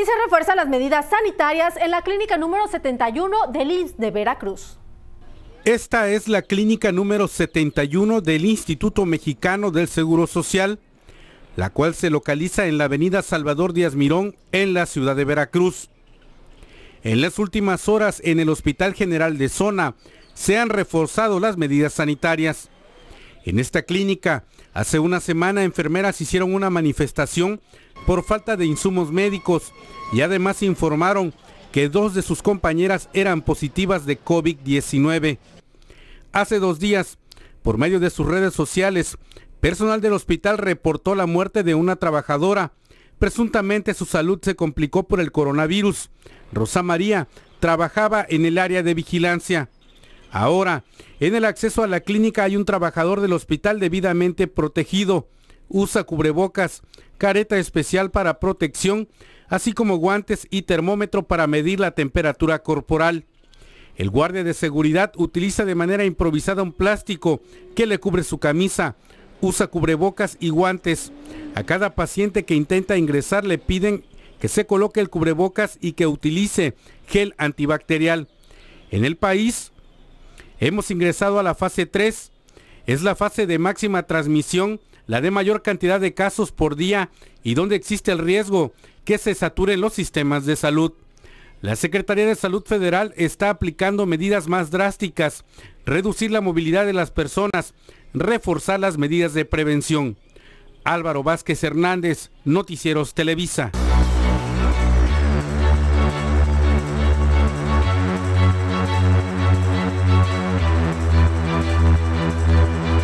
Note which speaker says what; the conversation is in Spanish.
Speaker 1: y se refuerzan las medidas sanitarias en la clínica número 71 del INS de Veracruz. Esta es la clínica número 71 del Instituto Mexicano del Seguro Social, la cual se localiza en la avenida Salvador Díaz Mirón en la ciudad de Veracruz. En las últimas horas en el Hospital General de Zona se han reforzado las medidas sanitarias. En esta clínica, hace una semana enfermeras hicieron una manifestación por falta de insumos médicos y además informaron que dos de sus compañeras eran positivas de COVID-19. Hace dos días, por medio de sus redes sociales, personal del hospital reportó la muerte de una trabajadora. Presuntamente su salud se complicó por el coronavirus. Rosa María trabajaba en el área de vigilancia. Ahora, en el acceso a la clínica hay un trabajador del hospital debidamente protegido. Usa cubrebocas, careta especial para protección, así como guantes y termómetro para medir la temperatura corporal. El guardia de seguridad utiliza de manera improvisada un plástico que le cubre su camisa. Usa cubrebocas y guantes. A cada paciente que intenta ingresar le piden que se coloque el cubrebocas y que utilice gel antibacterial. En el país, Hemos ingresado a la fase 3, es la fase de máxima transmisión, la de mayor cantidad de casos por día y donde existe el riesgo que se saturen los sistemas de salud. La Secretaría de Salud Federal está aplicando medidas más drásticas, reducir la movilidad de las personas, reforzar las medidas de prevención. Álvaro Vázquez Hernández, Noticieros Televisa.